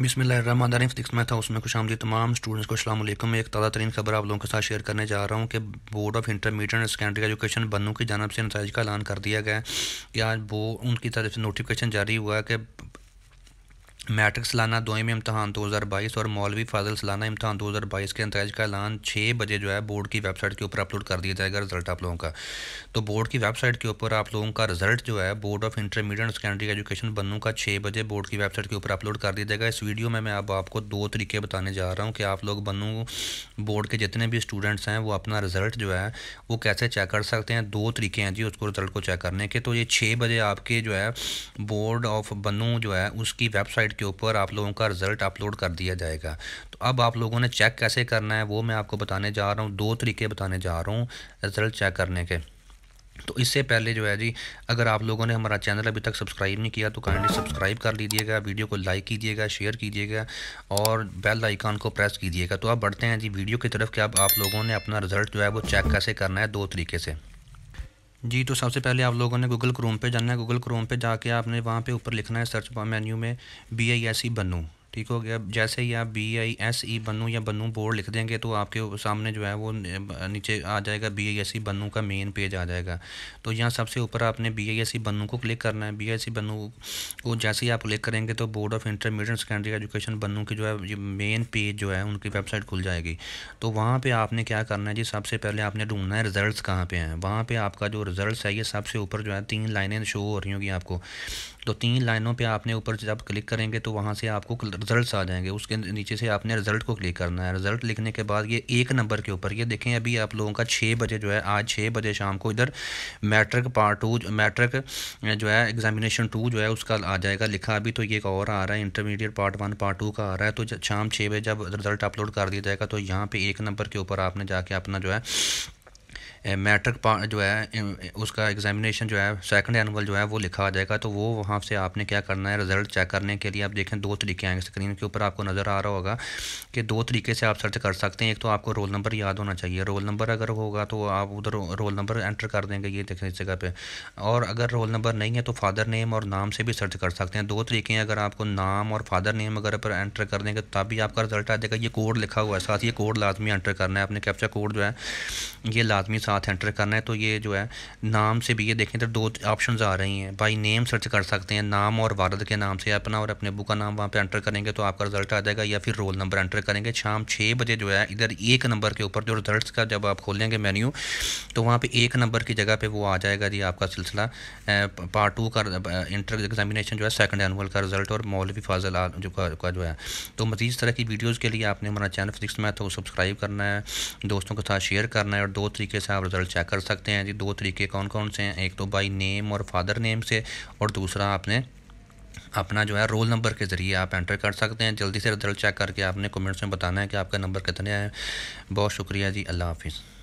बिसमीम सिक्स था उसमें खुश आमदी तमाम स्टूडेंट्स को अल्लाम एक ताज़ा तरीन खबर आप लोगों के साथ शेयर करने जा रहा हूँ कि board of intermediate and secondary education Bannu की जानब से नतज का ऐलान कर दिया गया है कि आज वो उनकी तरफ से नोटिफिकेशन जारी हुआ है कि मैट्रिक सालाना दो में इम्तहान 2022 और मौलवी फाजल सालाना इम्तहान 2022 के नतज का ऐलान छः बजे जो है बोर्ड की वेबसाइट के ऊपर अपलोड कर दिया जाएगा रिजल्ट आप लोगों का तो बोर्ड की वेबसाइट के ऊपर आप लोगों का रिजल्ट जो है board of intermediate secondary education Bannu का छः बजे बोर्ड की वेबसाइट के ऊपर अपलोड कर दिया जाएगा इस वीडियो में मैं अब आपको दो तरीके बताने जा रहा हूँ कि आप लोग बनू बोर्ड के जितने भी स्टूडेंट्स हैं वो अपना रिजल्ट जो है वो कैसे चेक कर सकते हैं दो तरीके हैं जी उसको रिजल्ट को चेक करने के तो ये छः बजे आपके जो है बोर्ड ऑफ बनू जो है उसकी वेबसाइट के ऊपर आप लोगों का रिज़ल्ट अपलोड कर दिया जाएगा तो अब आप लोगों ने चेक कैसे करना है वो मैं आपको बताने जा रहा हूँ दो तरीके बताने जा रहा हूँ रिज़ल्ट चेक करने के तो इससे पहले जो है जी अगर आप लोगों ने हमारा चैनल अभी तक सब्सक्राइब नहीं किया तो काइंडली सब्सक्राइब कर लीजिएगा वीडियो को लाइक कीजिएगा शेयर कीजिएगा और बेल आइकान को प्रेस कीजिएगा तो अब बढ़ते हैं जी वीडियो की तरफ कि अब आप लोगों ने अपना रिज़ल्ट जो है वो चेक कैसे करना है दो तरीके से जी तो सबसे पहले आप लोगों ने गूगल क्रोम पे जाना है गूगल क्रोम पे जाके आपने वहाँ पे ऊपर लिखना है सर्च मेन्यू में B I S E Bannu ठीक हो गया जैसे ही आप बी आई एस ई बनू या बनू बोर्ड लिख देंगे तो आपके सामने जो है वो नीचे आ जाएगा बी आई एस ई बनू का मेन पेज आ जाएगा तो यहाँ सबसे ऊपर आपने बी आई एस ई बनू को क्लिक करना है बी आई एस ई बनू को जैसे ही आप क्लिक करेंगे तो board of intermediate secondary education Bannu की जो है मेन पेज जो है उनकी वेबसाइट खुल जाएगी तो वहाँ पर आपने क्या करना है जी सबसे पहले आपने ढूंढना है रिजल्ट कहाँ पर हैं वहाँ पर आपका जो रिजल्ट है ये सबसे ऊपर जो है तीन लाइनें शो हो रही होंगी आपको तो तीन लाइनों पर आपने ऊपर जब क्लिक करेंगे तो वहाँ से आपको रिजल्ट्स आ जाएंगे उसके नीचे से आपने रिजल्ट को क्लिक करना है रिजल्ट लिखने के बाद ये एक नंबर के ऊपर ये देखें अभी आप लोगों का छः बजे जो है आज छः बजे शाम को इधर मैट्रिक पार्ट टू मैट्रिक जो है एग्जामिनेशन टू जो है उसका आ जाएगा लिखा अभी तो ये एक और आ रहा है intermediate part one part two का आ रहा है तो शाम छः बजे जब रिजल्ट अपलोड कर दिया जाएगा तो यहाँ पर एक नंबर के ऊपर आपने जाके अपना जो है मैट्रिक जो है उसका एग्जामिनेशन जो है सेकंड एनुअल जो है वो लिखा आ जाएगा तो वो वहाँ से आपने क्या करना है रिजल्ट चेक करने के लिए आप देखें दो तरीके आएंगे स्क्रीन के ऊपर आपको नज़र आ रहा होगा कि दो तरीके से आप सर्च कर सकते हैं एक तो आपको रोल नंबर याद होना चाहिए रोल नंबर अगर होगा तो आप उधर रोल नंबर एंटर कर देंगे ये देखें इस जगह पर और अगर रोल नंबर नहीं है तो फादर नेम और नाम से भी सर्च कर सकते हैं दो तरीके हैं अगर आपको नाम और फादर नेम अगर पर एंटर कर देंगे तब भी आपका रिजल्ट आ जाएगा ये कोड लिखा हुआ है साथ ये कोड लाजमी एंटर करना है अपने कैप्चा कोड जो है ये लाजमी साथ साथ एंटर करना है तो ये जो है नाम से भी ये देखें तो दो ऑप्शन आ रही हैं बाई नेम सर्च कर सकते हैं नाम और वारद के नाम से अपना और अपने अबू का नाम वहाँ पर एंटर करेंगे तो आपका रिजल्ट आ जाएगा या फिर रोल नंबर एंटर करेंगे शाम छः बजे जो है इधर एक नंबर के ऊपर जो रिजल्ट का जब आप खोलेंगे मेन्यू तो वहाँ पर एक नंबर की जगह पर वो आ जाएगा जी आपका सिलसिला पार्ट टू का इंटर एग्जामिनेशन जो है सेकेंड एनुअल का रिजल्ट और मौलवी फाजल जो का, जो है तो मज़ीद तरह की वीडियोज़ के लिए आपने हमारा चैनल फिजिक्स मैथ तो सब्सक्राइब करना है दोस्तों के साथ शेयर करना है और दो तरीके से आप रिज़ल्ट चेक कर सकते हैं जी दो तरीके कौन कौन से हैं एक तो बाई नेम और फादर नेम से और दूसरा आपने अपना जो है रोल नंबर के ज़रिए आप एंटर कर सकते हैं जल्दी से रिज़ल्ट चेक करके आपने कमेंट्स में बताना है कि आपका नंबर कितने हैं बहुत शुक्रिया जी अल्लाह हाफिज़